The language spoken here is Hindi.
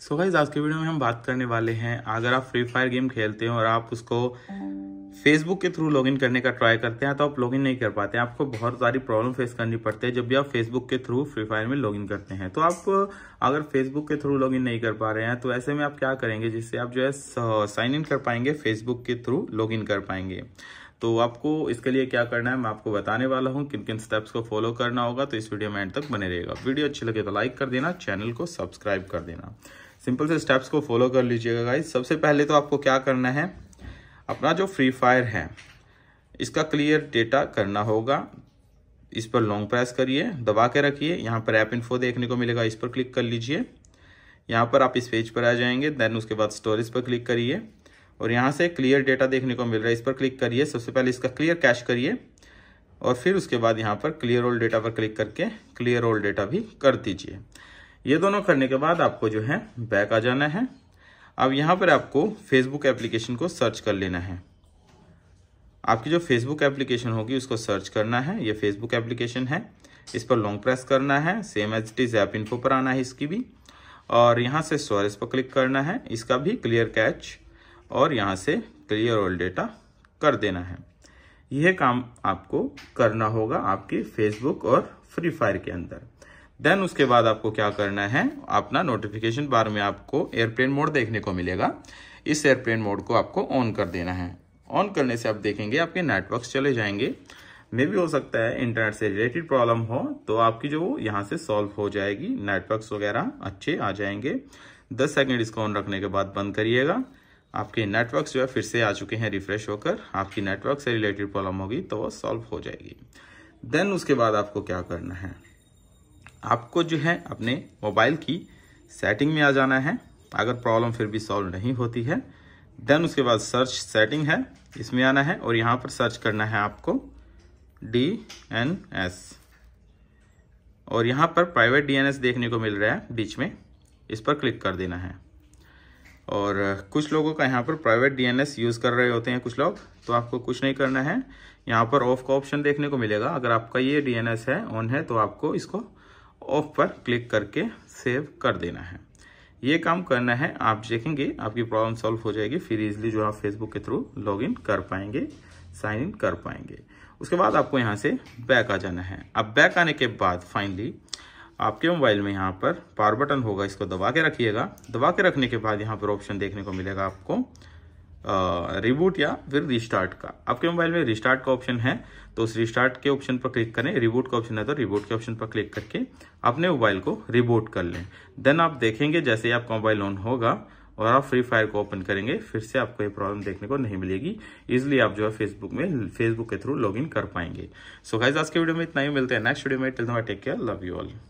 सो so गाइज आज के वीडियो में हम बात करने वाले हैं अगर आप फ्री फायर गेम खेलते हो और आप उसको फेसबुक के थ्रू लॉगिन करने का ट्राई करते हैं तो आप लॉगिन नहीं कर पाते हैं आपको बहुत सारी प्रॉब्लम फेस करनी पड़ती है जब भी आप फेसबुक के थ्रू फ्री फायर में लॉगिन करते हैं तो आप अगर फेसबुक के थ्रू लॉगिन नहीं कर पा रहे हैं तो ऐसे में आप क्या करेंगे जिससे आप जो है साइन इन कर पाएंगे फेसबुक के थ्रू लॉग कर पाएंगे तो आपको इसके लिए क्या करना है मैं आपको बताने वाला हूँ किन किन स्टेप्स को फॉलो करना होगा तो इस वीडियो में एंड तक बने रहेगा वीडियो अच्छी लगे तो लाइक कर देना चैनल को सब्सक्राइब कर देना सिंपल से स्टेप्स को फॉलो कर लीजिएगा गाइज सबसे पहले तो आपको क्या करना है अपना जो फ्री फायर है इसका क्लियर डेटा करना होगा इस पर लॉन्ग प्रेस करिए दबा के रखिए यहाँ पर ऐप इन्फो देखने को मिलेगा इस पर क्लिक कर लीजिए यहाँ पर आप इस पेज पर आ जाएंगे देन उसके बाद स्टोरेज पर क्लिक करिए और यहाँ से क्लियर डेटा देखने को मिल रहा है इस पर क्लिक करिए सबसे पहले इसका क्लियर कैश करिए और फिर उसके बाद यहाँ पर क्लियर ऑल डेटा पर क्लिक करके क्लियर ऑल डेटा भी कर दीजिए ये दोनों करने के बाद आपको जो है बैक आ जाना है अब यहाँ पर आपको फेसबुक एप्लीकेशन को सर्च कर लेना है आपकी जो फेसबुक एप्लीकेशन होगी उसको सर्च करना है ये फेसबुक एप्लीकेशन है इस पर लॉन्ग प्रेस करना है same as it is app info पर आना है इसकी भी और यहाँ से सॉरेज पर क्लिक करना है इसका भी क्लियर कैच और यहाँ से क्लियर ऑल डेटा कर देना है यह काम आपको करना होगा आपकी फेसबुक और फ्री फायर के अंदर देन उसके बाद आपको क्या करना है अपना नोटिफिकेशन बार में आपको एयरप्लेन मोड देखने को मिलेगा इस एयरप्लेन मोड को आपको ऑन कर देना है ऑन करने से आप देखेंगे आपके नेटवर्क चले जाएंगे मे भी हो सकता है इंटरनेट से रिलेटेड प्रॉब्लम हो तो आपकी जो यहाँ से सॉल्व हो जाएगी नेटवर्क्स वगैरह अच्छे आ जाएंगे दस सेकेंड इसको ऑन रखने के बाद बंद करिएगा आपके नेटवर्क्स जो है फिर से आ चुके हैं रिफ्रेश होकर आपकी नेटवर्क से रिलेटेड प्रॉब्लम होगी तो वो सॉल्व हो जाएगी देन उसके बाद आपको क्या करना है आपको जो है अपने मोबाइल की सेटिंग में आ जाना है अगर प्रॉब्लम फिर भी सॉल्व नहीं होती है देन उसके बाद सर्च सेटिंग है इसमें आना है और यहाँ पर सर्च करना है आपको डी एन एस और यहाँ पर प्राइवेट डी एन एस देखने को मिल रहा है बीच में इस पर क्लिक कर देना है और कुछ लोगों का यहाँ पर private D N S use कर रहे होते हैं कुछ लोग तो आपको कुछ नहीं करना है यहाँ पर ऑफ का ऑप्शन देखने को मिलेगा अगर आपका ये डी एन एस है ऑन है तो आपको इसको ऑफ पर क्लिक करके सेव कर देना है ये काम करना है आप देखेंगे आपकी प्रॉब्लम सॉल्व हो जाएगी फिर इजिली जो आप फेसबुक के थ्रू लॉगिन कर पाएंगे साइन इन कर पाएंगे उसके बाद आपको यहाँ से बैक आ जाना है अब बैक आने के बाद फाइनली आपके मोबाइल में यहाँ पर पावर बटन होगा इसको दबा के रखिएगा दबा के रखने के बाद यहाँ पर ऑप्शन देखने को मिलेगा आपको रिबूट या फिर रिस्टार्ट का आपके मोबाइल में रिस्टार्ट का ऑप्शन है तो उस रिस्टार्ट के ऑप्शन पर क्लिक करें रिबूट का ऑप्शन है तो रिबूट के ऑप्शन पर क्लिक करके अपने मोबाइल को रिबूट कर लें देन आप देखेंगे जैसे ही आपका मोबाइल ऑन होगा और आप फ्री फायर को ओपन करेंगे फिर से आपको ये प्रॉब्लम देखने को नहीं मिलेगी इसलिए आप जो है फेसबुक में फेसबुक के थ्रू लॉग इन कर पाएंगे सो so गाइज आज के वीडियो में इतना ही मिलते हैं नेक्स्ट वीडियो में till take care love you all